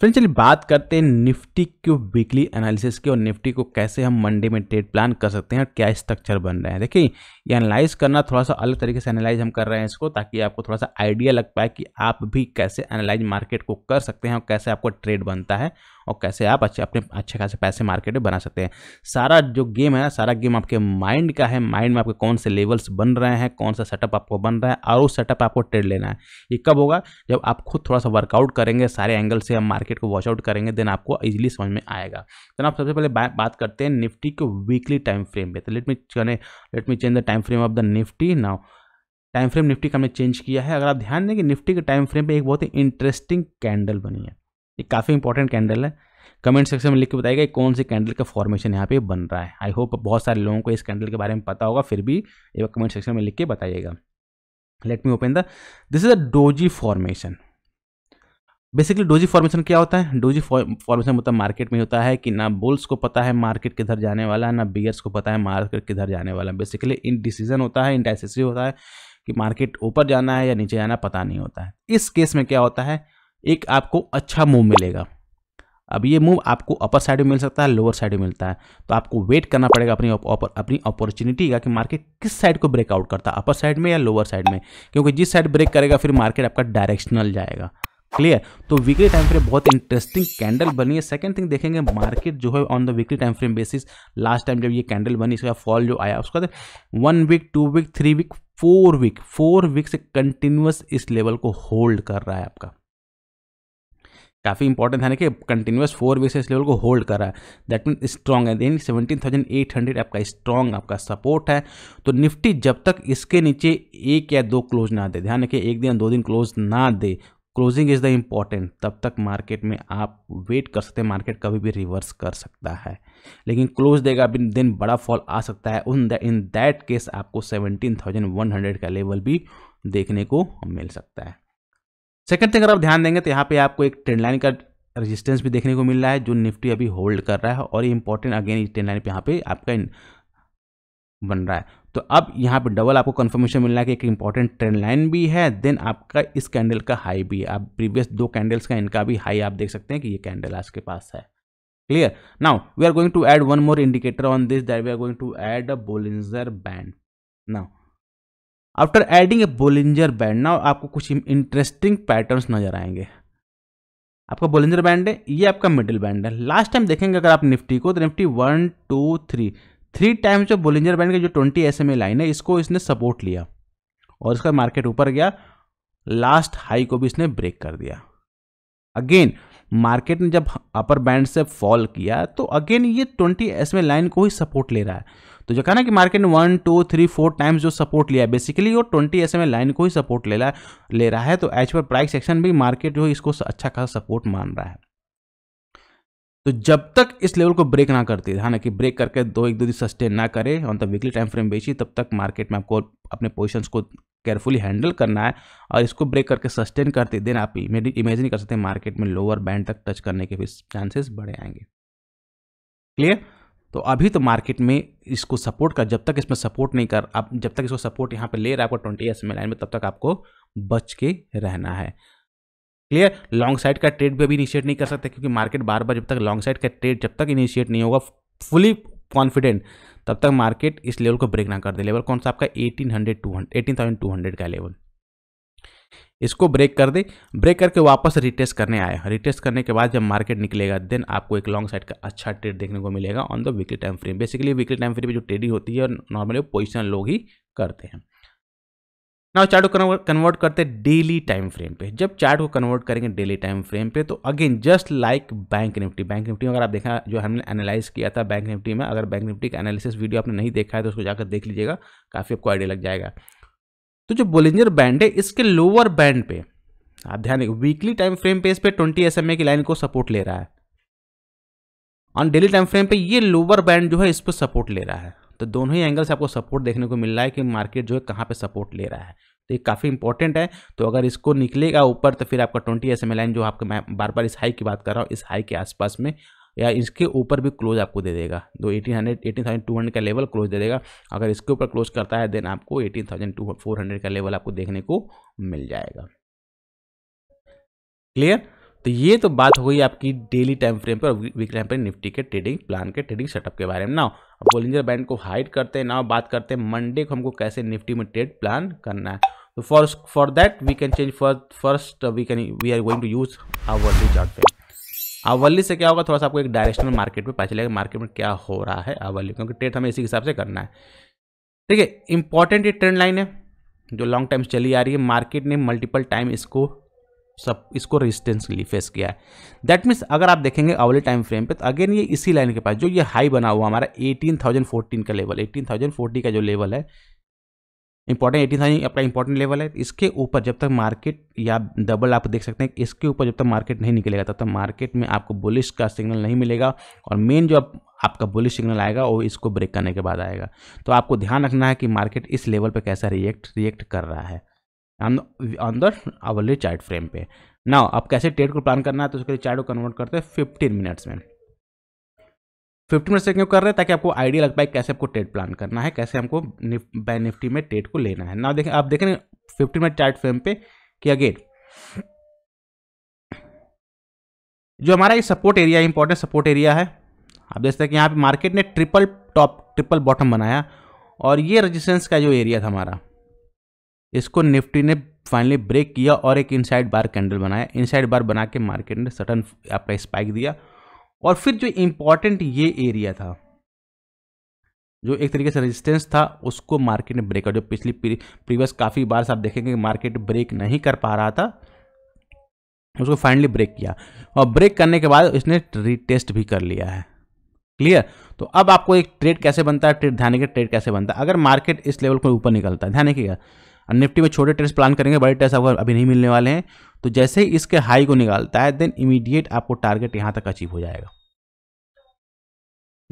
friend चलिए बात करते हैं निफ्टी के वीकली एनालिसिस की और निफ्टी को कैसे हम मंडे में ट्रेड प्लान कर सकते हैं और क्या स्ट्रक्चर बन रहे हैं देखिए ये एनालाइज करना थोड़ा सा अलग तरीके से एनालाइज हम कर रहे हैं इसको ताकि आपको थोड़ा सा आइडिया लग पाए कि आप भी कैसे एनालाइज मार्केट को कर सकते हैं और कैसे आपको ट्रेड बनता है और कैसे आप अच्छे अपने अच्छे खासे पैसे मार्केट में बना सकते हैं सारा जो गेम है ना सारा गेम आपके माइंड का है माइंड में आपके कौन से लेवल्स बन रहे हैं कौन सा सेटअप आपको बन रहा है और उस सेटअप आपको ट्रेड लेना है ये कब होगा जब आप खुद थोड़ा सा वर्कआउट करेंगे सारे एंगल से हम मार्केट मार्केट को वॉश आउट करेंगे देन आपको इजीली समझ में आएगा देन आप सबसे पहले बात करते हैं निफ्टी के वीकली टाइम फ्रेम पे तो let me let me change the time frame of the Nifty now time frame Nifty का हमने चेंज किया है अगर आप ध्यान दें कि निफ्टी के टाइम फ्रेम पे एक बहुत ही इंटरेस्टिंग कैंडल बनी है ये काफ़ी इंपॉर्टेंट कैंडल है कमेंट सेक्शन में लिख के बताएगा कौन सी कैंडल का फॉर्मेशन यहाँ पे बन रहा है आई होप बहुत सारे लोगों को इस कैंडल के बारे में पता होगा फिर भी एक कमेंट सेक्शन में लिख के बताइएगा let me open the this is a doji formation basically doji formation क्या होता है डोजी फॉर्मेशन मतलब मार्केट में होता है कि ना बुल्स को पता है मार्केट किधर जाने वाला ना बियर्स को पता है मार्केट किधर जाने वाला बेसिकली इन डिसीजन होता है इंडाइसिसिव होता है कि मार्केट ऊपर जाना है या नीचे जाना पता नहीं होता है इस केस में क्या होता है एक आपको अच्छा मूव मिलेगा अब ये मूव आपको अपर साइड में मिल सकता है लोअर साइड में मिलता है तो आपको वेट करना पड़ेगा अपनी अपनी अपॉर्चुनिटी का कि मार्केट किस साइड को ब्रेकआउट करता है अपर साइड में या लोअर साइड में क्योंकि जिस साइड ब्रेक करेगा फिर मार्केट आपका डायरेक्शनल जाएगा क्लियर तो वीकली टाइम फ्रेम बहुत इंटरेस्टिंग कैंडल बनी है सेकंड थिंग देखेंगे मार्केट जो है on the weekly time frame basis last time जब ये कैंडल बनी इसका फॉल जो आया उसका one week two week three week four week four week से कंटिन्यूस इस लेवल को होल्ड कर रहा है आपका काफ़ी इंपॉर्टेंट है ना कि कंटिन्यूस फोर वीक से इस लेवल को होल्ड कर रहा है दैट मीन स्ट्रॉन्ग है then seventeen thousand eight hundred आपका स्ट्रॉन्ग आपका सपोर्ट है तो निफ्टी जब तक इसके नीचे एक या दो क्लोज ना दे ध्यान रखिए एक दिन दो दिन क्लोज ना दे क्लोजिंग इज़ द इम्पॉर्टेंट तब तक मार्केट में आप वेट कर सकते हैं मार्केट कभी भी रिवर्स कर सकता है लेकिन क्लोज देगा दिन बड़ा फॉल आ सकता है उन इन दैट केस आपको सेवनटीन थाउजेंड वन हंड्रेड का लेवल भी देखने को मिल सकता है सेकंड थिंग अगर आप ध्यान देंगे तो यहाँ पे आपको एक ट्रेंड लाइन का रेजिस्टेंस भी देखने को मिल रहा है जो निफ्टी अभी होल्ड कर रहा है और ये इंपॉर्टेंट अगेन ट्रेंड लाइन पर यहाँ पे आपका बन रहा है तो अब यहाँ पे डबल आपको कंफर्मेशन मिलना है कि एक इंपॉर्टेंट ट्रेंड लाइन भी है देन आपका इस कैंडल का हाई भी है आप प्रीवियस दो कैंडल्स का इनका भी हाई आप देख सकते हैं कि ये कैंडल आज के पास है clear now we are going to add one more indicator on this that we are going to add a Bollinger band now after adding a Bollinger band now आपको कुछ इंटरेस्टिंग पैटर्न नजर आएंगे आपका Bollinger band है ये आपका middle band है last time देखेंगे अगर आप निफ्टी को तो Nifty one two three three times जो बोलिंजर बैंड की जो ट्वेंटी एस लाइन है इसको इसने सपोर्ट लिया और इसका मार्केट ऊपर गया लास्ट हाई को भी इसने ब्रेक कर दिया अगेन मार्केट ने जब अपर बैंड से फॉल किया तो अगेन ये ट्वेंटी एस लाइन को ही सपोर्ट ले रहा है तो जो कहा ना कि मार्केट ने one two three four times जो सपोर्ट लिया है बेसिकली वो ट्वेंटी एस लाइन को ही सपोर्ट ले रहा है ले रहा है तो एच पर प्राइस एक्शन भी मार्केट जो इसको अच्छा खासा सपोर्ट मान रहा है तो जब तक इस लेवल को ब्रेक ना करती ध्यान है कि ब्रेक करके दो एक दो दिन सस्टेन ना करे on the weekly time frame बेची तब तक मार्केट में आपको अपने पोजिशन को केयरफुली हैंडल करना है और इसको ब्रेक करके सस्टेन करते देन आप इमेजिन कर सकते मार्केट में लोअर बैंड तक टच करने के भी चांसेस बढ़े आएंगे क्लियर तो अभी तो मार्केट में इसको सपोर्ट कर जब तक इसमें सपोर्ट नहीं कर आप जब तक इसको सपोर्ट यहाँ पे ले रहा है आपको ट्वेंटी एस एम लाइन में तब तक आपको बच के रहना है क्लियर लॉन्ग साइड का ट्रेड भी अभी इनिशिएट नहीं कर सकते क्योंकि मार्केट बार बार जब तक लॉन्ग साइड का ट्रेड जब तक इनिशिएट नहीं होगा फुली कॉन्फिडेंट तब तक मार्केट इस लेवल को ब्रेक ना कर दे लेवल कौन सा आपका eighteen hundred two hundred eighteen thousand two hundred का लेवल इसको ब्रेक कर दे ब्रेक करके वापस रिटेस्ट करने आया रिटेस्ट करने के बाद जब मार्केट निकलेगा देन आपको एक लॉन्ग साइड का अच्छा ट्रेड देखने को मिलेगा on the weekly time frame basically weekly time frame में जो ट्रेडिंग होती है नॉर्मली वो पोजिशन लोग ही करते हैं ना चार्ट को कन्वर्ट करते हैं डेली टाइम फ्रेम पे जब चार्ट को कन्वर्ट करेंगे डेली टाइम फ्रेम पे तो again just like bank Nifty bank Nifty में अगर आप देखा जो हमने एनालाइज किया था बैंक निफ्टी में अगर बैंक निफ्टी का एनालिसिस वीडियो आपने नहीं देखा है तो उसको जाकर देख लीजिएगा काफ़ी आपको आइडिया लग जाएगा तो जो बोलेंजर बैंड है इसके लोअर बैंड पे आप ध्यान देखिए वीकली टाइम फ्रेम पे इस पर ट्वेंटी एस की लाइन को सपोर्ट ले रहा है ऑन डेली टाइम फ्रेम पे ये लोअर बैंड जो है इस पर सपोर्ट ले रहा है तो दोनों ही एंगल से आपको सपोर्ट देखने को मिल रहा है कि मार्केट जो है कहाँ पर सपोर्ट ले रहा है तो ये काफ़ी इंपॉर्टेंट है तो अगर इसको निकलेगा ऊपर तो फिर आपका ट्वेंटी एस लाइन जो आपके मैं बार बार इस हाई की बात कर रहा हूँ इस हाई के आसपास में या इसके ऊपर भी क्लोज आपको दे देगा दो eighteen hundred eighteen thousand two hundred का लेवल क्लोज दे देगा अगर इसके ऊपर क्लोज करता है देन आपको eighteen thousand two four hundred का लेवल आपको देखने को मिल जाएगा क्लियर तो ये तो बात हो गई आपकी डेली टाइम फ्रेम पर वीक टाइम पर निफ्टी के ट्रेडिंग प्लान के ट्रेडिंग सेटअप के बारे में ना अब बोलिंजर बैंड को हाइड करते हैं ना बात करते हैं मंडे को हमको कैसे निफ्टी में ट्रेड प्लान करना है तो for for that we can change first we can we are going to use hourly chart पे आवली से क्या होगा थोड़ा सा आपको एक डायरेक्शनल मार्केट में पता चलेगा मार्केट में क्या हो रहा है आवली क्योंकि ट्रेड हमें इसी हिसाब से करना है ठीक है इंपॉर्टेंट ये ट्रेंड लाइन है जो लॉन्ग टाइम चली आ रही है मार्केट ने मल्टीपल टाइम इसको सब इसको रेजिस्टेंस के लिए फेस किया है दैट मीन्स अगर आप देखेंगे अगले टाइम फ्रेम पे तो अगेन ये इसी लाइन के पास जो ये हाई बना हुआ हमारा 18,014 का लेवल 18,040 का जो लेवल है इंपॉर्टेंट एटीन थाउजेंड अपना इंपॉर्टेंट लेवल है तो इसके ऊपर जब तक मार्केट या डबल आप देख सकते हैं इसके ऊपर जब तक मार्केट नहीं निकलेगा तब तक मार्केट में आपको बुलिश का सिग्नल नहीं मिलेगा और मेन जो आप, आपका बुलिश सिग्नल आएगा वो इसको ब्रेक करने के बाद आएगा तो आपको ध्यान रखना है कि मार्केट इस लेवल पर कैसा रिएक्ट रिएक्ट कर रहा है on the hourly chart frame पे ना आप कैसे ट्रेड को प्लान करना है तो उसके लिए चार्ट को कन्वर्ट करते हैं फिफ्टीन मिनट्स में फिफ्टीन मिनट से क्यों कर रहे हैं ताकि आपको आइडिया लग पाए कैसे आपको ट्रेड प्लान करना है कैसे हमको निफ, बाय निफ्टी में ट्रेड को लेना है ना देखें आप देखें फिफ्टीन मिनट चार्ट फ्रेम पे कि अगेन जो हमारा ये support area important support area है आप देख सकते हैं कि यहाँ पे मार्केट ने ट्रिपल टॉप ट्रिपल बॉटम बनाया और ये रेजिस्टेंस का जो एरिया था हमारा इसको निफ्टी ने फाइनली ब्रेक किया और एक इनसाइड बार कैंडल बनाया इनसाइड बार बना के मार्केट ने सटन आपका स्पाइक दिया और फिर जो इम्पोर्टेंट ये एरिया था जो एक तरीके से रेजिस्टेंस था उसको मार्केट ने ब्रेक जो पिछली प्रीवियस काफ़ी बार से आप देखेंगे मार्केट ब्रेक नहीं कर पा रहा था उसको फाइनली ब्रेक किया और ब्रेक करने के बाद इसने रिटेस्ट भी कर लिया है क्लियर तो अब आपको एक ट्रेड कैसे बनता है ट्रेड ध्यान के ट्रेड कैसे बनता है अगर मार्केट इस लेवल को ऊपर निकलता है ध्यान रखिएगा निफ्टी में छोटे टेस्ट प्लान करेंगे बड़े टेस्ट आपको अभी नहीं मिलने वाले हैं तो जैसे ही इसके हाई को निकालता है देन इमीडिएट आपको टारगेट यहाँ तक अचीव हो जाएगा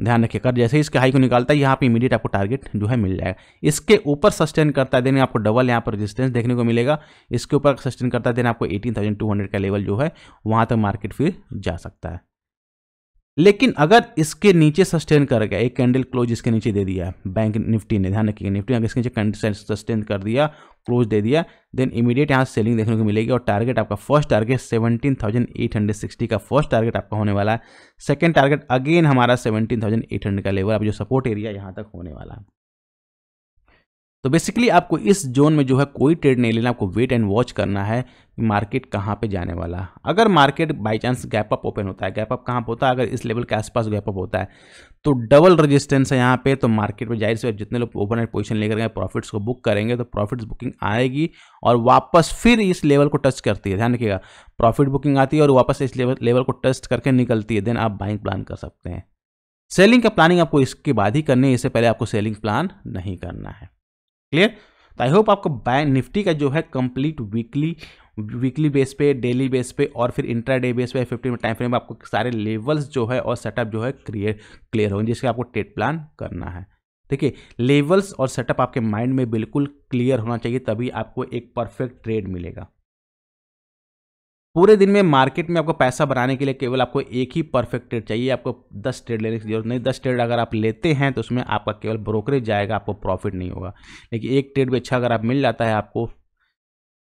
ध्यान रखिए कर जैसे ही इसके हाई को निकालता है यहाँ पे इमीडिएट आपको टारगेट जो है मिल जाएगा इसके ऊपर सस्टेन करता है देन आपको डबल यहाँ पर रेजिस्टेंस देखने को मिलेगा इसके ऊपर सस्टेन करता है देन आपको 18,200 का लेवल जो है वहाँ तक मार्केट फिर जा सकता है लेकिन अगर इसके नीचे सस्टेन कर गया एक कैंडल क्लोज इसके नीचे दे दिया बैंक निफ्टी ने ध्यान रखिएगा निफ्टी अगर इसके नीचे सस्टेन कर दिया क्लोज दे दिया देन इमीडिएट यहाँ सेलिंग देखने को मिलेगी और टारगेट आपका first target thousand eight hundred sixty का फर्स्ट टारगेट आपका होने वाला है सेकेंड टारगेट अगेन हमारा थाउजेंड एट हंड्रेड का लेवल आप जो सपोर्ट एरिया यहाँ तक होने वाला है तो बेसिकली आपको इस जोन में जो है कोई ट्रेड नहीं लेना आपको वेट एंड वॉच करना है कि मार्केट कहाँ पे जाने वाला है अगर market by chance gap up open होता है गैप अप कहाँ पर होता है अगर इस लेवल के आसपास गैप अप होता है तो डबल रजिस्टेंस है यहाँ पे तो मार्केट में जाहिर से जितने लोग ओपन एंड पोजिशन लेकर गए प्रॉफिट्स को बुक करेंगे तो प्रॉफिट्स बुकिंग आएगी और वापस फिर इस लेवल को टच करती है ध्यान रखिएगा प्रॉफिट बुकिंग आती है और वापस इस लेवल लेवल को टच करके निकलती है देन आप बाइंग प्लान कर सकते हैं सेलिंग का प्लानिंग आपको इसके बाद ही करनी है इससे पहले आपको सेलिंग प्लान नहीं करना है क्लियर तो आई होप आपको बैंक निफ्टी का जो है कंप्लीट वीकली वीकली बेस पे डेली बेस पे और फिर इंट्रा डे बेस पे फिफ्टी में टाइम फ्रेम में आपको सारे लेवल्स जो है और सेटअप जो है क्लियर क्लियर होंगे जिसका आपको ट्रेड प्लान करना है ठीक है लेवल्स और सेटअप आपके माइंड में बिल्कुल क्लियर होना चाहिए तभी आपको एक परफेक्ट ट्रेड मिलेगा पूरे दिन में मार्केट में आपको पैसा बनाने के लिए केवल आपको एक ही परफेक्ट ट्रेड चाहिए आपको दस ट्रेड लेने की जरूरत नहीं दस ट्रेड अगर आप लेते हैं तो उसमें आपका केवल ब्रोकरेज जाएगा आपको प्रॉफिट नहीं होगा लेकिन एक ट्रेड भी अच्छा अगर आप मिल जाता है आपको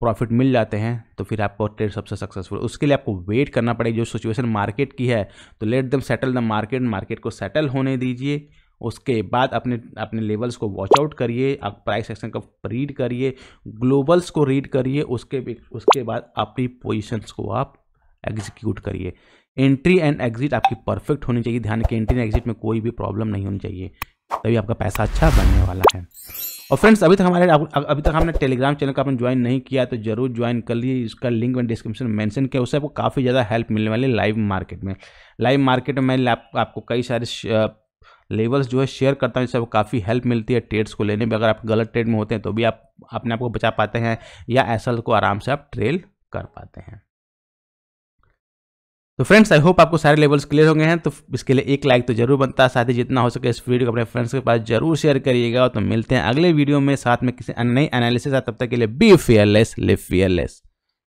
प्रॉफिट मिल जाते हैं तो फिर आपको ट्रेड सबसे सक्सेसफुल उसके लिए आपको वेट करना पड़ेगा जो सिचुएशन मार्केट की है तो let them settle the market market को सेटल होने दीजिए उसके बाद अपने अपने लेवल्स को वॉच आउट करिए आप प्राइस एक्शन का रीड करिए ग्लोबल्स को रीड करिए उसके उसके बाद अपनी पोजीशंस को आप एग्जीक्यूट करिए एंट्री एंड एग्जिट आपकी परफेक्ट होनी चाहिए ध्यान के एंट्री एंड एग्जिट में कोई भी प्रॉब्लम नहीं होनी चाहिए तभी आपका पैसा अच्छा बनने वाला है और फ्रेंड्स अभी तक हमारे अभी तक हमने टेलीग्राम चैनल का आपने ज्वाइन नहीं किया तो जरूर ज्वाइन कर लिए इसका लिंक मैंने डिस्क्रिप्शन में मेंशन किया उससे आपको काफ़ी ज़्यादा हेल्प मिलने वाली है लाइव मार्केट में लाइव मार्केट में मैं आप, आपको कई सारे लेवल्स जो है शेयर करता हूँ इससे काफ़ी हेल्प मिलती है ट्रेड्स को लेने में अगर आप गलत ट्रेड में होते हैं तो भी आप अपने आप को बचा पाते हैं या एसल को आराम से आप ट्रेल कर पाते हैं तो फ्रेंड्स आई होप आपको सारे लेवल्स क्लियर हो गए हैं तो इसके लिए एक लाइक तो जरूर बनता है साथ ही जितना हो सके इस वीडियो को अपने फ्रेंड्स के पास जरूर शेयर करिएगा तो मिलते हैं अगले वीडियो में साथ में किसी नई एनालिसिस तब तक के लिए बी फियरलेस लिव फियरलेस